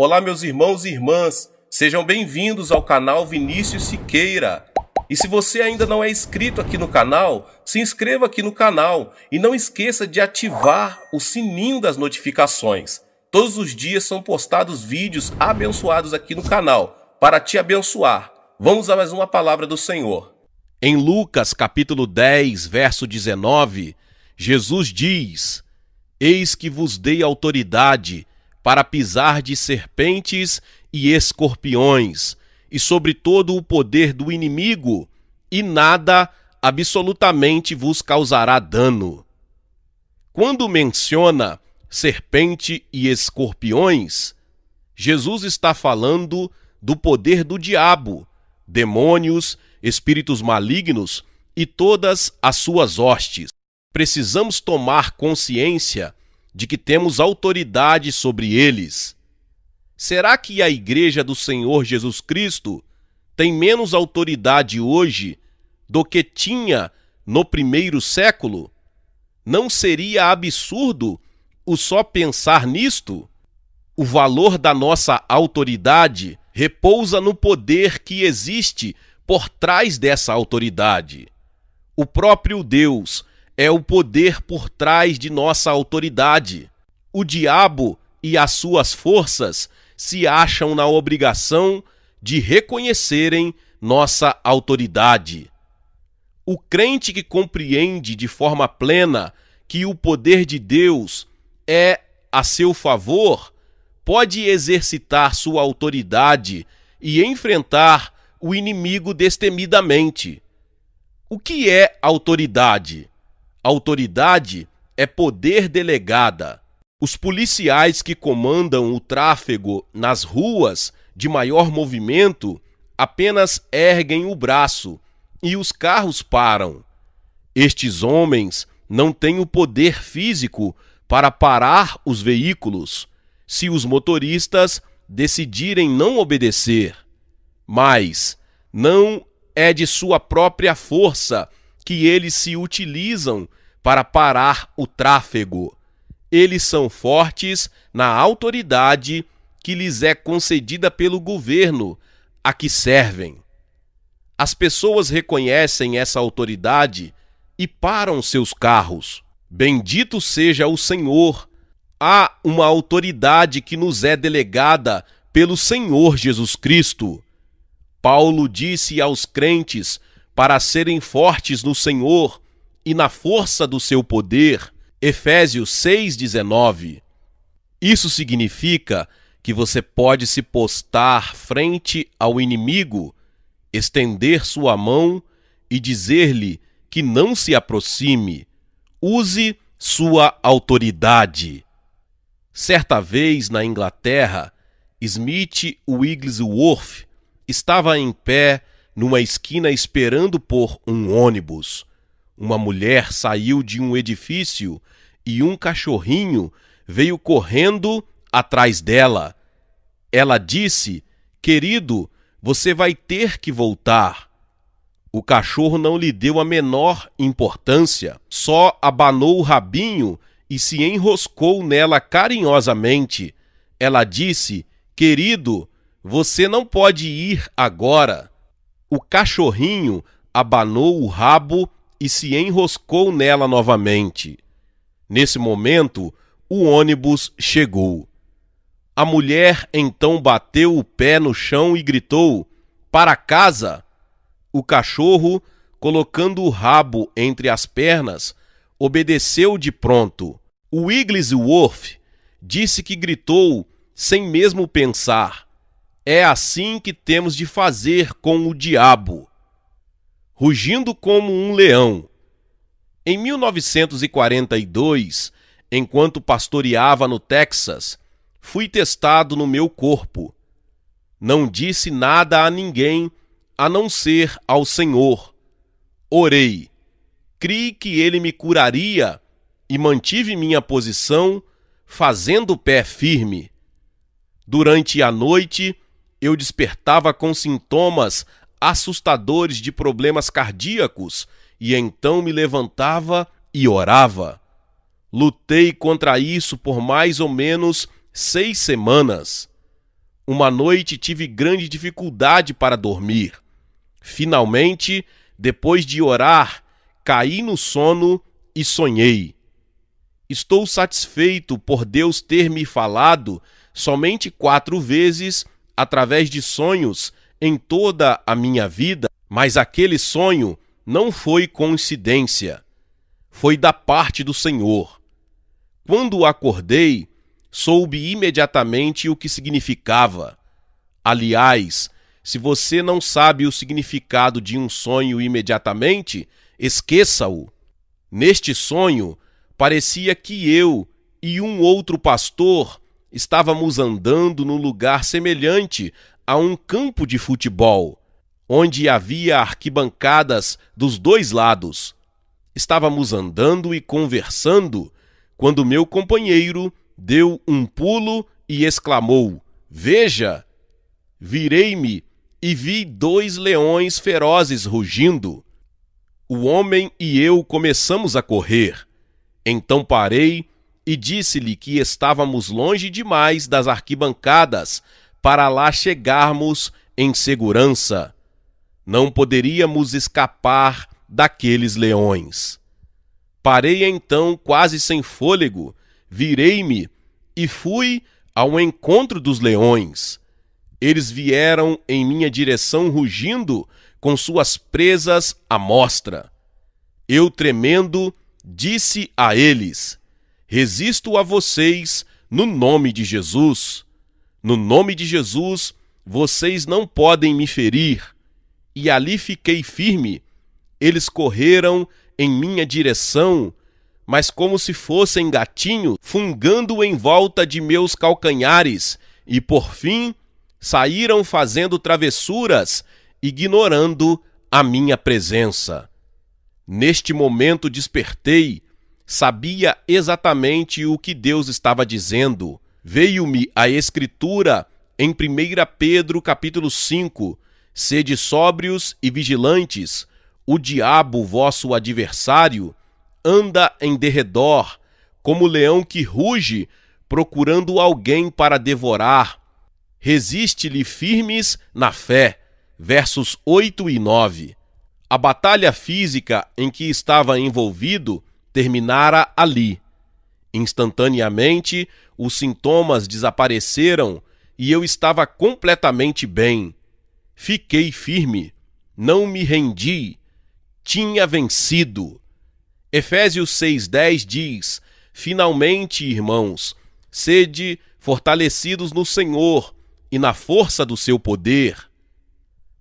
Olá, meus irmãos e irmãs, sejam bem-vindos ao canal Vinícius Siqueira. E se você ainda não é inscrito aqui no canal, se inscreva aqui no canal e não esqueça de ativar o sininho das notificações. Todos os dias são postados vídeos abençoados aqui no canal para te abençoar. Vamos a mais uma palavra do Senhor. Em Lucas capítulo 10, verso 19, Jesus diz: Eis que vos dei autoridade para pisar de serpentes e escorpiões, e sobre todo o poder do inimigo, e nada absolutamente vos causará dano. Quando menciona serpente e escorpiões, Jesus está falando do poder do diabo, demônios, espíritos malignos e todas as suas hostes. Precisamos tomar consciência de que temos autoridade sobre eles. Será que a Igreja do Senhor Jesus Cristo tem menos autoridade hoje do que tinha no primeiro século? Não seria absurdo o só pensar nisto? O valor da nossa autoridade repousa no poder que existe por trás dessa autoridade. O próprio Deus é o poder por trás de nossa autoridade. O diabo e as suas forças se acham na obrigação de reconhecerem nossa autoridade. O crente que compreende de forma plena que o poder de Deus é a seu favor pode exercitar sua autoridade e enfrentar o inimigo destemidamente. O que é autoridade? Autoridade é poder delegada. Os policiais que comandam o tráfego nas ruas de maior movimento apenas erguem o braço e os carros param. Estes homens não têm o poder físico para parar os veículos se os motoristas decidirem não obedecer. Mas não é de sua própria força que eles se utilizam para parar o tráfego. Eles são fortes na autoridade que lhes é concedida pelo governo a que servem. As pessoas reconhecem essa autoridade e param seus carros. Bendito seja o Senhor. Há uma autoridade que nos é delegada pelo Senhor Jesus Cristo. Paulo disse aos crentes para serem fortes no Senhor e na força do seu poder. Efésios 6,19. Isso significa que você pode se postar frente ao inimigo, estender sua mão e dizer-lhe que não se aproxime. Use sua autoridade. Certa vez na Inglaterra, Smith Wigglesworth estava em pé numa esquina esperando por um ônibus. Uma mulher saiu de um edifício e um cachorrinho veio correndo atrás dela. Ela disse: Querido, você vai ter que voltar. O cachorro não lhe deu a menor importância, só abanou o rabinho e se enroscou nela carinhosamente. Ela disse: Querido, você não pode ir agora o cachorrinho abanou o rabo e se enroscou nela novamente. Nesse momento, o ônibus chegou. A mulher então bateu o pé no chão e gritou: Para casa! O cachorro, colocando o rabo entre as pernas, obedeceu de pronto. O Wigglesworth disse que gritou sem mesmo pensar é assim que temos de fazer com o diabo, rugindo como um leão. Em 1942, enquanto pastoreava no Texas, fui testado no meu corpo. Não disse nada a ninguém, a não ser ao Senhor. Orei, criei que ele me curaria e mantive minha posição, fazendo o pé firme. Durante a noite, eu despertava com sintomas assustadores de problemas cardíacos e então me levantava e orava. Lutei contra isso por mais ou menos seis semanas. Uma noite tive grande dificuldade para dormir. Finalmente, depois de orar, caí no sono e sonhei. Estou satisfeito por Deus ter me falado somente quatro vezes através de sonhos em toda a minha vida, mas aquele sonho não foi coincidência. Foi da parte do Senhor. Quando acordei, soube imediatamente o que significava. Aliás, se você não sabe o significado de um sonho imediatamente, esqueça-o. Neste sonho, parecia que eu e um outro pastor estávamos andando num lugar semelhante a um campo de futebol, onde havia arquibancadas dos dois lados. Estávamos andando e conversando quando meu companheiro deu um pulo e exclamou: Veja! Virei-me e vi dois leões ferozes rugindo. O homem e eu começamos a correr. Então parei e disse-lhe que estávamos longe demais das arquibancadas para lá chegarmos em segurança. Não poderíamos escapar daqueles leões. Parei então quase sem fôlego, virei-me e fui ao encontro dos leões. Eles vieram em minha direção rugindo, com suas presas à mostra. Eu, tremendo, disse a eles: resisto a vocês no nome de Jesus. No nome de Jesus, vocês não podem me ferir. E ali fiquei firme. Eles correram em minha direção, mas como se fossem gatinho, fungando em volta de meus calcanhares, e por fim saíram fazendo travessuras, ignorando a minha presença. Neste momento despertei sabia exatamente o que Deus estava dizendo. Veio-me a escritura em 1 Pedro capítulo 5, sede sóbrios e vigilantes, o diabo, vosso adversário, anda em derredor, como leão que ruge, procurando alguém para devorar. Resiste-lhe firmes na fé. Versos 8 e 9. A batalha física em que estava envolvido terminara ali. Instantaneamente, os sintomas desapareceram e eu estava completamente bem. Fiquei firme, não me rendi, tinha vencido. Efésios 6,10 diz: Finalmente, irmãos, sede fortalecidos no Senhor e na força do seu poder.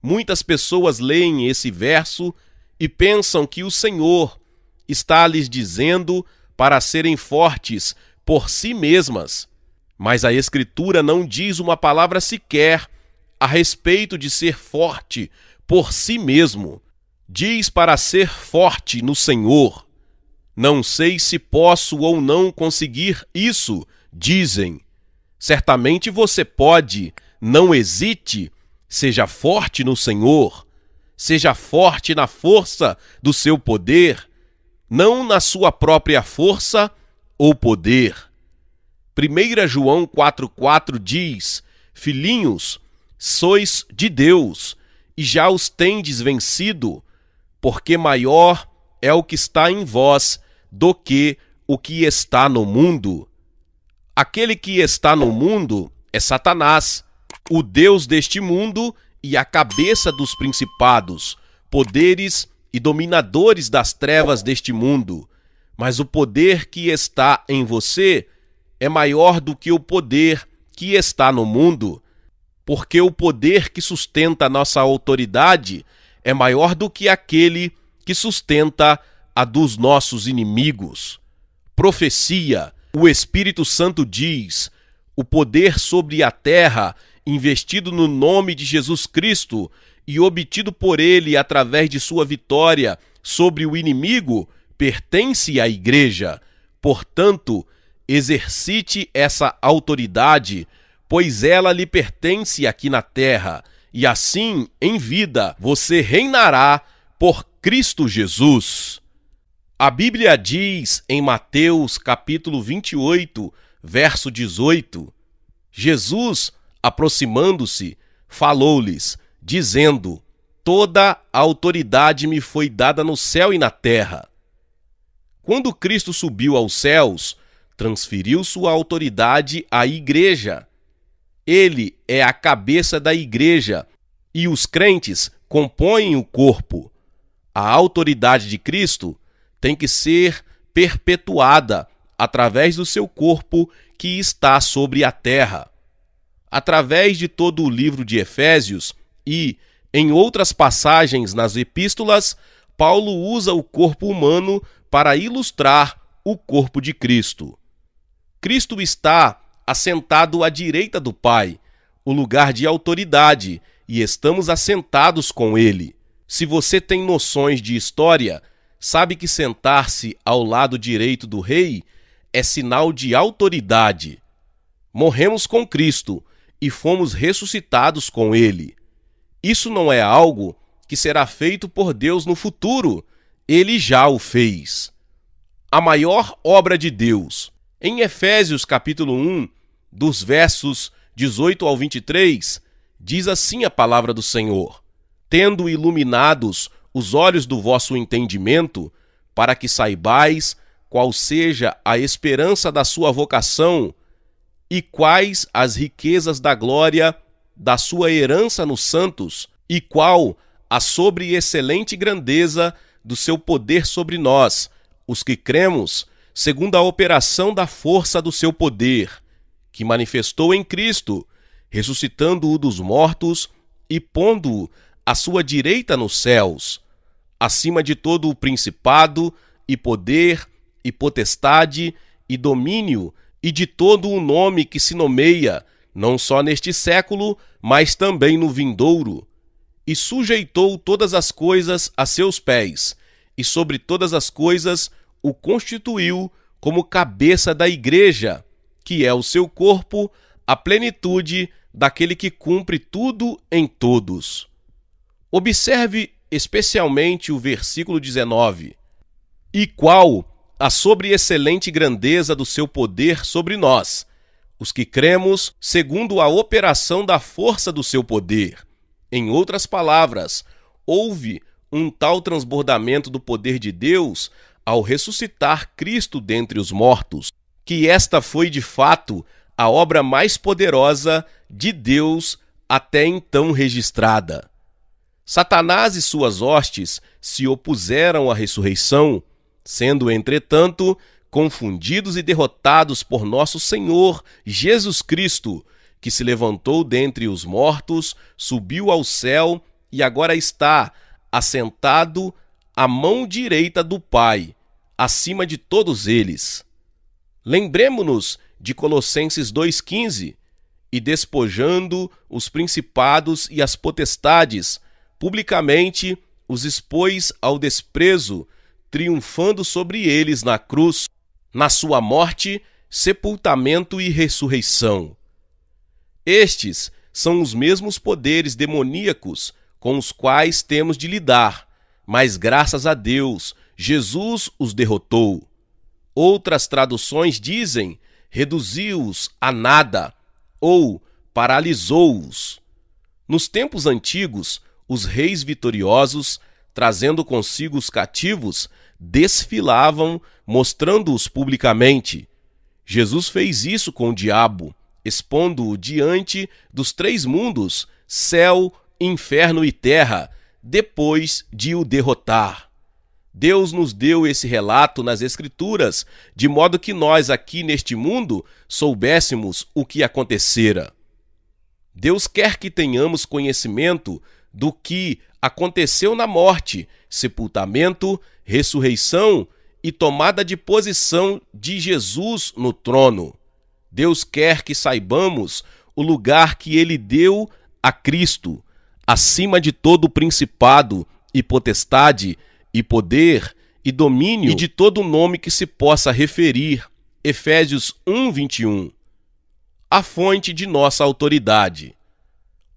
Muitas pessoas leem esse verso e pensam que o Senhor está lhes dizendo para serem fortes por si mesmas. Mas a Escritura não diz uma palavra sequer a respeito de ser forte por si mesmo. Diz para ser forte no Senhor. Não sei se posso ou não conseguir isso, dizem. Certamente você pode, não hesite, seja forte no Senhor, seja forte na força do seu poder, não na sua própria força ou poder. 1 João 4,4 diz: Filhinhos, sois de Deus, e já os tendes vencido, porque maior é o que está em vós do que o que está no mundo. Aquele que está no mundo é Satanás, o Deus deste mundo e a cabeça dos principados, poderes e dominadores das trevas deste mundo, mas o poder que está em você é maior do que o poder que está no mundo, porque o poder que sustenta nossa autoridade é maior do que aquele que sustenta a dos nossos inimigos. Profecia: o Espírito Santo diz: o poder sobre a terra investido no nome de Jesus Cristo e obtido por ele através de sua vitória sobre o inimigo pertence à igreja. Portanto, exercite essa autoridade, pois ela lhe pertence aqui na terra, e assim, em vida, você reinará por Cristo Jesus. A Bíblia diz em Mateus capítulo 28, verso 18: Jesus, aproximando-se, falou-lhes: dizendo: Toda a autoridade me foi dada no céu e na terra. Quando Cristo subiu aos céus, transferiu sua autoridade à igreja. Ele é a cabeça da igreja e os crentes compõem o corpo. A autoridade de Cristo tem que ser perpetuada através do seu corpo que está sobre a terra. Através de todo o livro de Efésios, e em outras passagens nas epístolas, Paulo usa o corpo humano para ilustrar o corpo de Cristo. Cristo está assentado à direita do Pai, o lugar de autoridade, e estamos assentados com ele. Se você tem noções de história, sabe que sentar-se ao lado direito do rei é sinal de autoridade. Morremos com Cristo e fomos ressuscitados com ele. Isso não é algo que será feito por Deus no futuro. Ele já o fez. A maior obra de Deus. Em Efésios capítulo 1, dos versos 18 ao 23, diz assim a palavra do Senhor: Tendo iluminados os olhos do vosso entendimento, para que saibais qual seja a esperança da sua vocação e quais as riquezas da glória da sua herança nos santos e qual a sobre-excelente grandeza do seu poder sobre nós, os que cremos, segundo a operação da força do seu poder, que manifestou em Cristo, ressuscitando-o dos mortos e pondo-o à sua direita nos céus, acima de todo o principado e poder e potestade e domínio e de todo o nome que se nomeia não só neste século, mas também no vindouro, e sujeitou todas as coisas a seus pés, e sobre todas as coisas o constituiu como cabeça da igreja, que é o seu corpo, a plenitude daquele que cumpre tudo em todos. Observe especialmente o versículo 19. E qual a sobre excelente grandeza do seu poder sobre nós, os que cremos segundo a operação da força do seu poder. Em outras palavras, houve um tal transbordamento do poder de Deus ao ressuscitar Cristo dentre os mortos, que esta foi de fato a obra mais poderosa de Deus até então registrada. Satanás e suas hostes se opuseram à ressurreição, sendo, entretanto, confundidos e derrotados por nosso Senhor Jesus Cristo, que se levantou dentre os mortos, subiu ao céu e agora está assentado à mão direita do Pai, acima de todos eles. Lembremos-nos de Colossenses 2,15: E despojando os principados e as potestades, publicamente os expôs ao desprezo, triunfando sobre eles na cruz na sua morte, sepultamento e ressurreição. Estes são os mesmos poderes demoníacos com os quais temos de lidar, mas graças a Deus, Jesus os derrotou. Outras traduções dizem: reduziu-os a nada ou paralisou-os. Nos tempos antigos, os reis vitoriosos, trazendo consigo os cativos, desfilavam mostrando-os publicamente. Jesus fez isso com o diabo, expondo-o diante dos três mundos, céu, inferno e terra, depois de o derrotar. Deus nos deu esse relato nas Escrituras, de modo que nós aqui neste mundo soubéssemos o que acontecera. Deus quer que tenhamos conhecimento do que aconteceu na morte, sepultamento ressurreição e tomada de posição de Jesus no trono. Deus quer que saibamos o lugar que ele deu a Cristo, acima de todo principado e potestade e poder e domínio e de todo nome que se possa referir. Efésios 1:21. A fonte de nossa autoridade.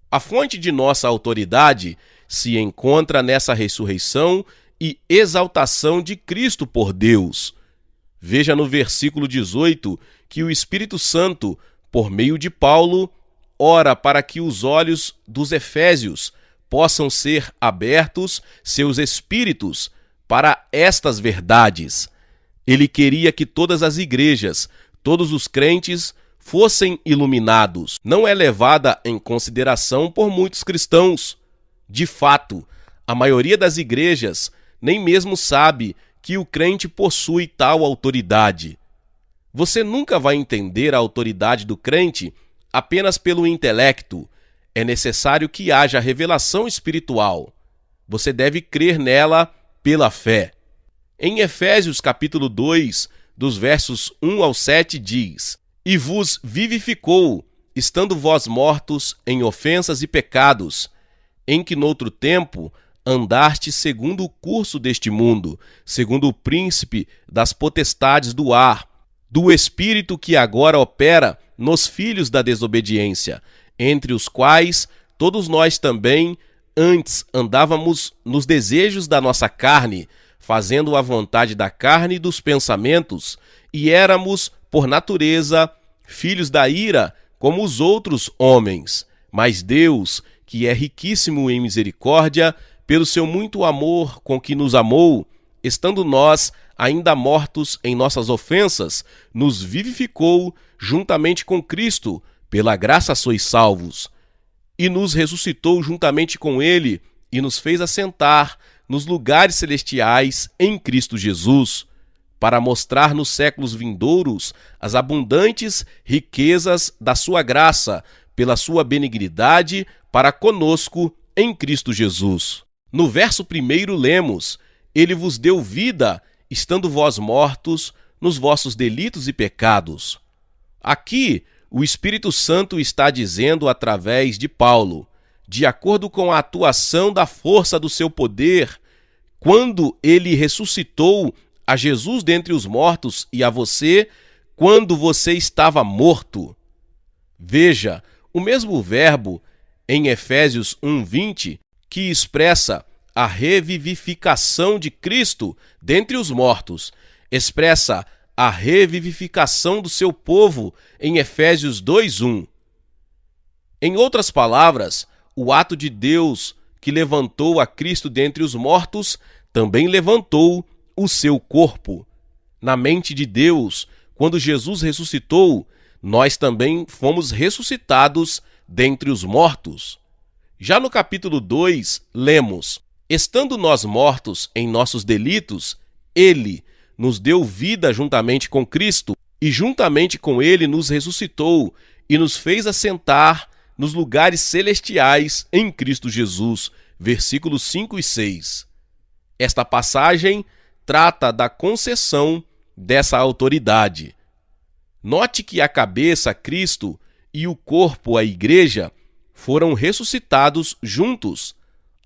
A fonte de nossa autoridade se encontra nessa ressurreição e exaltação de Cristo por Deus. Veja no versículo 18 que o Espírito Santo, por meio de Paulo, ora para que os olhos dos Efésios possam ser abertos, seus espíritos, para estas verdades. Ele queria que todas as igrejas, todos os crentes, fossem iluminados. Não é levada em consideração por muitos cristãos. De fato, a maioria das igrejas nem mesmo sabe que o crente possui tal autoridade. Você nunca vai entender a autoridade do crente apenas pelo intelecto. É necessário que haja revelação espiritual. Você deve crer nela pela fé. Em Efésios capítulo 2, dos versos 1 ao 7 diz: E vos vivificou, estando vós mortos em ofensas e pecados, em que noutro tempo andaste segundo o curso deste mundo, segundo o príncipe das potestades do ar, do espírito que agora opera nos filhos da desobediência, entre os quais todos nós também antes andávamos nos desejos da nossa carne, fazendo a vontade da carne e dos pensamentos, e éramos, por natureza, filhos da ira, como os outros homens. Mas Deus, que é riquíssimo em misericórdia, pelo seu muito amor com que nos amou, estando nós ainda mortos em nossas ofensas, nos vivificou juntamente com Cristo, pela graça sois salvos, e nos ressuscitou juntamente com Ele, e nos fez assentar nos lugares celestiais em Cristo Jesus, para mostrar nos séculos vindouros as abundantes riquezas da Sua graça, pela Sua benignidade para conosco em Cristo Jesus. No verso primeiro lemos: Ele vos deu vida, estando vós mortos nos vossos delitos e pecados. Aqui, o Espírito Santo está dizendo através de Paulo, de acordo com a atuação da força do seu poder, quando ele ressuscitou a Jesus dentre os mortos e a você, quando você estava morto. Veja, o mesmo verbo em Efésios 1:20 que expressa a revivificação de Cristo dentre os mortos, expressa a revivificação do seu povo em Efésios 2:1. Em outras palavras, o ato de Deus que levantou a Cristo dentre os mortos também levantou o seu corpo. Na mente de Deus, quando Jesus ressuscitou, nós também fomos ressuscitados dentre os mortos. Já no capítulo 2, lemos: Estando nós mortos em nossos delitos, Ele nos deu vida juntamente com Cristo, e juntamente com Ele nos ressuscitou e nos fez assentar nos lugares celestiais em Cristo Jesus. Versículos 5 e 6. Esta passagem trata da concessão dessa autoridade. Note que a cabeça, Cristo, e o corpo, a igreja, foram ressuscitados juntos.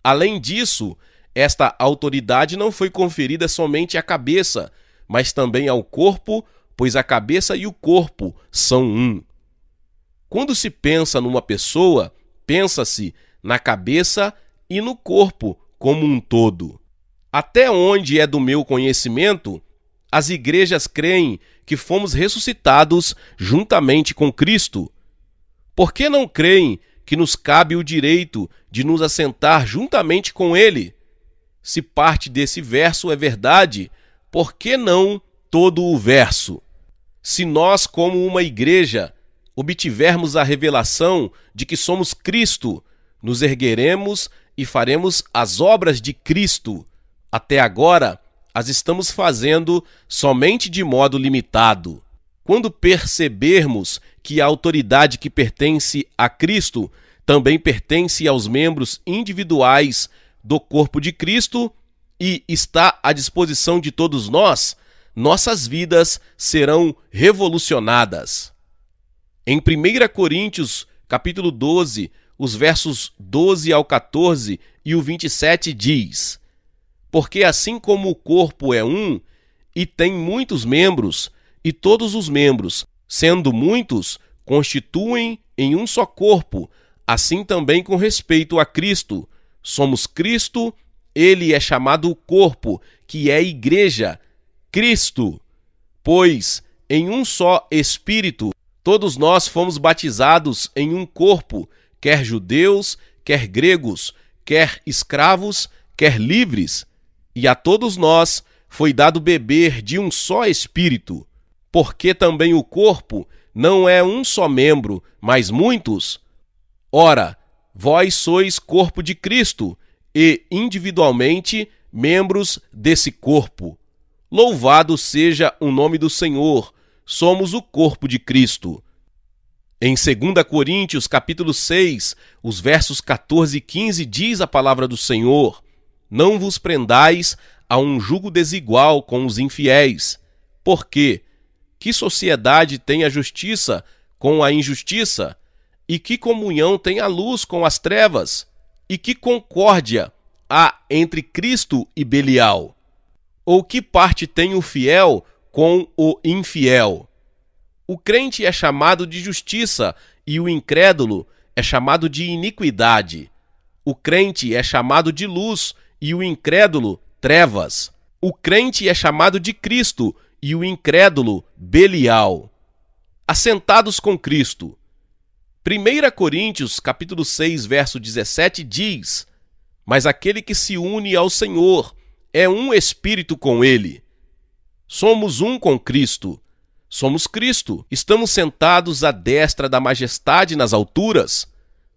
Além disso, esta autoridade não foi conferida somente à cabeça, mas também ao corpo, pois a cabeça e o corpo são um. Quando se pensa numa pessoa, pensa-se na cabeça e no corpo como um todo. Até onde é do meu conhecimento, as igrejas creem que fomos ressuscitados juntamente com Cristo. Por que não creem que nos cabe o direito de nos assentar juntamente com ele. Se parte desse verso é verdade, por que não todo o verso? Se nós, como uma igreja, obtivermos a revelação de que somos Cristo, nos ergueremos e faremos as obras de Cristo. Até agora, as estamos fazendo somente de modo limitado. Quando percebermos que a autoridade que pertence a Cristo também pertence aos membros individuais do corpo de Cristo e está à disposição de todos nós, nossas vidas serão revolucionadas. Em 1 Coríntios, capítulo 12, os versos 12 ao 14 e o 27 diz: Porque assim como o corpo é um e tem muitos membros, e todos os membros, sendo muitos, constituem em um só corpo, assim também com respeito a Cristo. Somos Cristo, ele é chamado o corpo, que é igreja, Cristo. Pois, em um só Espírito, todos nós fomos batizados em um corpo, quer judeus, quer gregos, quer escravos, quer livres, e a todos nós foi dado beber de um só Espírito porque também o corpo não é um só membro, mas muitos? Ora, vós sois corpo de Cristo e individualmente membros desse corpo. Louvado seja o nome do Senhor, somos o corpo de Cristo. Em 2 Coríntios, capítulo 6, os versos 14 e 15 diz a palavra do Senhor: Não vos prendais a um jugo desigual com os infiéis, porque que sociedade tem a justiça com a injustiça? E que comunhão tem a luz com as trevas? E que concórdia há entre Cristo e Belial? Ou que parte tem o fiel com o infiel? O crente é chamado de justiça e o incrédulo é chamado de iniquidade. O crente é chamado de luz e o incrédulo, trevas. O crente é chamado de Cristo e o incrédulo Belial, assentados com Cristo. 1 Coríntios capítulo 6, verso 17 diz: Mas aquele que se une ao Senhor é um espírito com ele. Somos um com Cristo. Somos Cristo. Estamos sentados à destra da majestade nas alturas.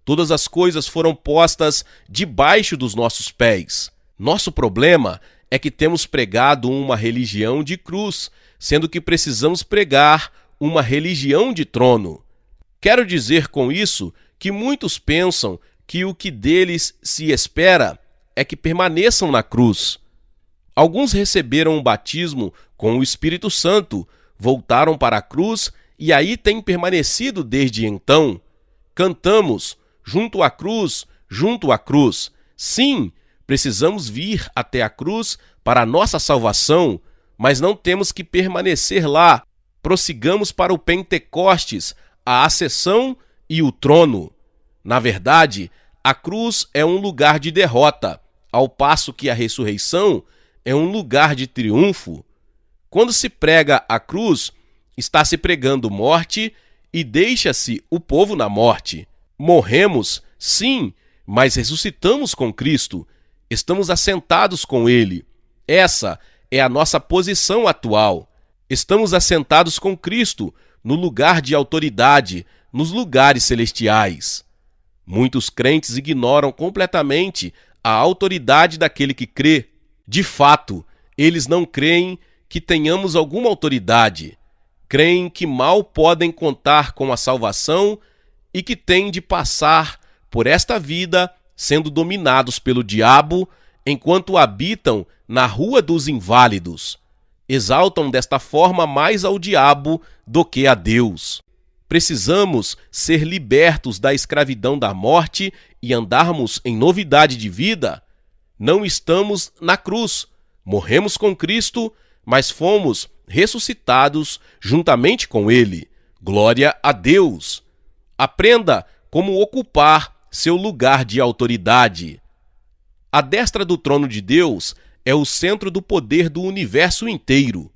Todas as coisas foram postas debaixo dos nossos pés. Nosso problema é que temos pregado uma religião de cruz, sendo que precisamos pregar uma religião de trono. Quero dizer com isso que muitos pensam que o que deles se espera é que permaneçam na cruz. Alguns receberam o batismo com o Espírito Santo, voltaram para a cruz e aí têm permanecido desde então. Cantamos junto à cruz, junto à cruz. Sim, Precisamos vir até a cruz para a nossa salvação, mas não temos que permanecer lá. Prossigamos para o Pentecostes, a Ascensão e o trono. Na verdade, a cruz é um lugar de derrota, ao passo que a ressurreição é um lugar de triunfo. Quando se prega a cruz, está se pregando morte e deixa-se o povo na morte. Morremos, sim, mas ressuscitamos com Cristo Estamos assentados com Ele. Essa é a nossa posição atual. Estamos assentados com Cristo no lugar de autoridade, nos lugares celestiais. Muitos crentes ignoram completamente a autoridade daquele que crê. De fato, eles não creem que tenhamos alguma autoridade. Creem que mal podem contar com a salvação e que têm de passar por esta vida sendo dominados pelo diabo, enquanto habitam na rua dos inválidos. Exaltam desta forma mais ao diabo do que a Deus. Precisamos ser libertos da escravidão da morte e andarmos em novidade de vida. Não estamos na cruz, morremos com Cristo, mas fomos ressuscitados juntamente com Ele. Glória a Deus! Aprenda como ocupar seu lugar de autoridade. A destra do trono de Deus é o centro do poder do universo inteiro.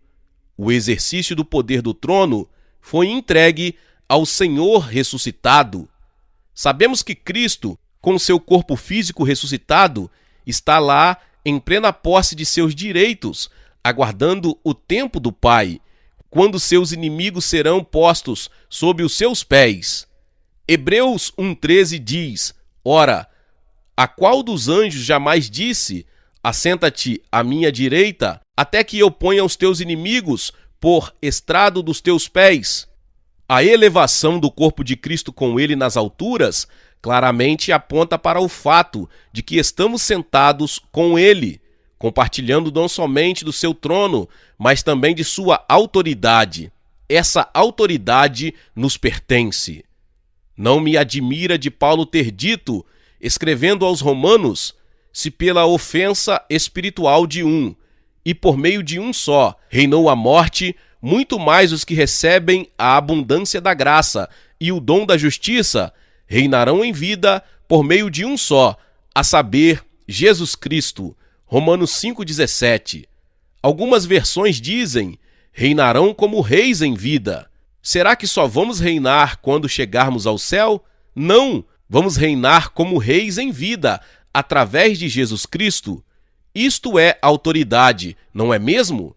O exercício do poder do trono foi entregue ao Senhor ressuscitado. Sabemos que Cristo, com seu corpo físico ressuscitado, está lá em plena posse de seus direitos, aguardando o tempo do Pai, quando seus inimigos serão postos sob os seus pés. Hebreus 1,13 diz: Ora, a qual dos anjos jamais disse: Assenta-te à minha direita, até que eu ponha os teus inimigos por estrado dos teus pés? A elevação do corpo de Cristo com ele nas alturas claramente aponta para o fato de que estamos sentados com ele, compartilhando não somente do seu trono, mas também de sua autoridade. Essa autoridade nos pertence. Não me admira de Paulo ter dito, escrevendo aos Romanos, se pela ofensa espiritual de um, e por meio de um só, reinou a morte, muito mais os que recebem a abundância da graça e o dom da justiça reinarão em vida por meio de um só, a saber, Jesus Cristo. Romanos 5,17. Algumas versões dizem: reinarão como reis em vida. Será que só vamos reinar quando chegarmos ao céu? Não! Vamos reinar como reis em vida, através de Jesus Cristo. Isto é autoridade, não é mesmo?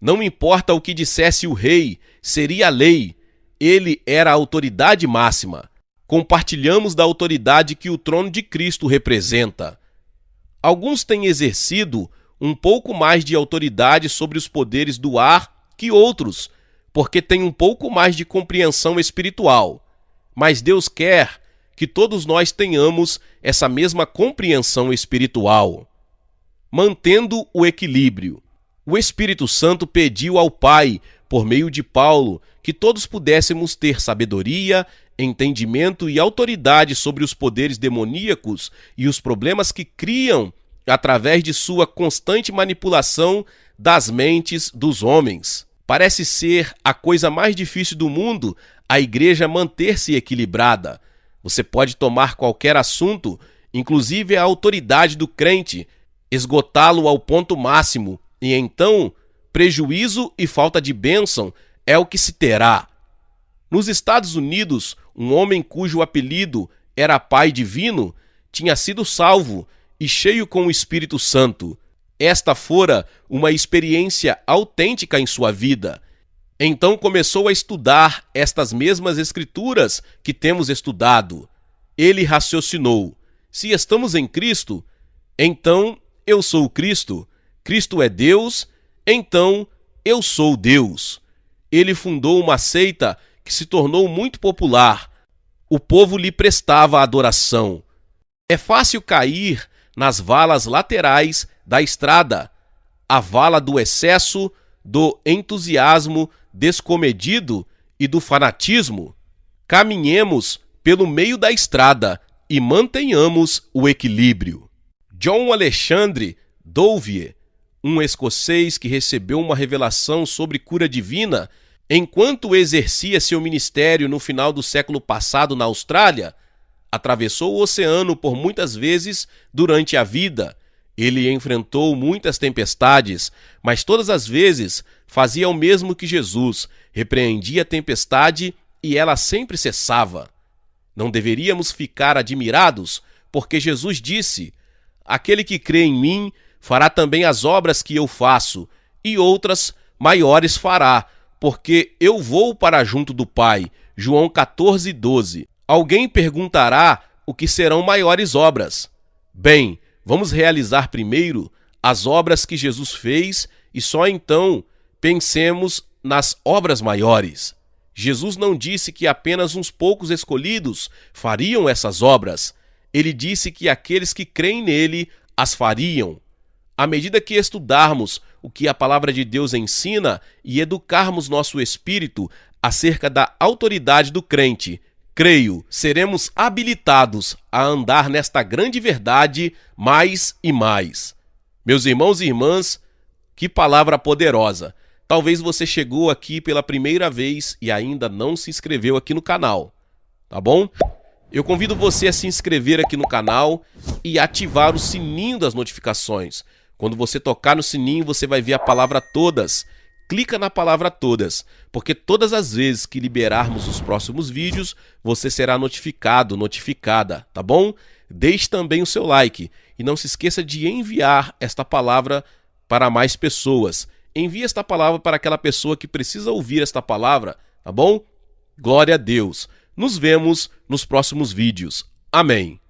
Não importa o que dissesse o rei, seria a lei. Ele era a autoridade máxima. Compartilhamos da autoridade que o trono de Cristo representa. Alguns têm exercido um pouco mais de autoridade sobre os poderes do ar que outros, porque tem um pouco mais de compreensão espiritual. Mas Deus quer que todos nós tenhamos essa mesma compreensão espiritual, mantendo o equilíbrio. O Espírito Santo pediu ao Pai, por meio de Paulo, que todos pudéssemos ter sabedoria, entendimento e autoridade sobre os poderes demoníacos e os problemas que criam através de sua constante manipulação das mentes dos homens. Parece ser a coisa mais difícil do mundo a igreja manter-se equilibrada. Você pode tomar qualquer assunto, inclusive a autoridade do crente, esgotá-lo ao ponto máximo, e então prejuízo e falta de bênção é o que se terá. Nos Estados Unidos, um homem cujo apelido era Pai Divino tinha sido salvo e cheio com o Espírito Santo esta fora uma experiência autêntica em sua vida. Então começou a estudar estas mesmas escrituras que temos estudado. Ele raciocinou: se estamos em Cristo, então eu sou Cristo, Cristo é Deus, então eu sou Deus. Ele fundou uma seita que se tornou muito popular. O povo lhe prestava adoração. É fácil cair nas valas laterais da estrada, a vala do excesso, do entusiasmo descomedido e do fanatismo. Caminhemos pelo meio da estrada e mantenhamos o equilíbrio. John Alexandre Douvier, um escocês que recebeu uma revelação sobre cura divina enquanto exercia seu ministério no final do século passado na Austrália, atravessou o oceano por muitas vezes durante a vida ele enfrentou muitas tempestades, mas todas as vezes fazia o mesmo que Jesus, repreendia a tempestade e ela sempre cessava. Não deveríamos ficar admirados, porque Jesus disse: Aquele que crê em mim fará também as obras que eu faço, e outras maiores fará, porque eu vou para junto do Pai. João 14, 12. Alguém perguntará o que serão maiores obras. Bem, Vamos realizar primeiro as obras que Jesus fez e só então pensemos nas obras maiores. Jesus não disse que apenas uns poucos escolhidos fariam essas obras. Ele disse que aqueles que creem nele as fariam. À medida que estudarmos o que a palavra de Deus ensina e educarmos nosso espírito acerca da autoridade do crente creio, seremos habilitados a andar nesta grande verdade mais e mais. Meus irmãos e irmãs, que palavra poderosa! Talvez você chegou aqui pela primeira vez e ainda não se inscreveu aqui no canal, tá bom? Eu convido você a se inscrever aqui no canal e ativar o sininho das notificações. Quando você tocar no sininho, você vai ver a palavra todas clica na palavra todas, porque todas as vezes que liberarmos os próximos vídeos, você será notificado, notificada, tá bom? Deixe também o seu like e não se esqueça de enviar esta palavra para mais pessoas. Envie esta palavra para aquela pessoa que precisa ouvir esta palavra, tá bom? Glória a Deus. Nos vemos nos próximos vídeos. Amém.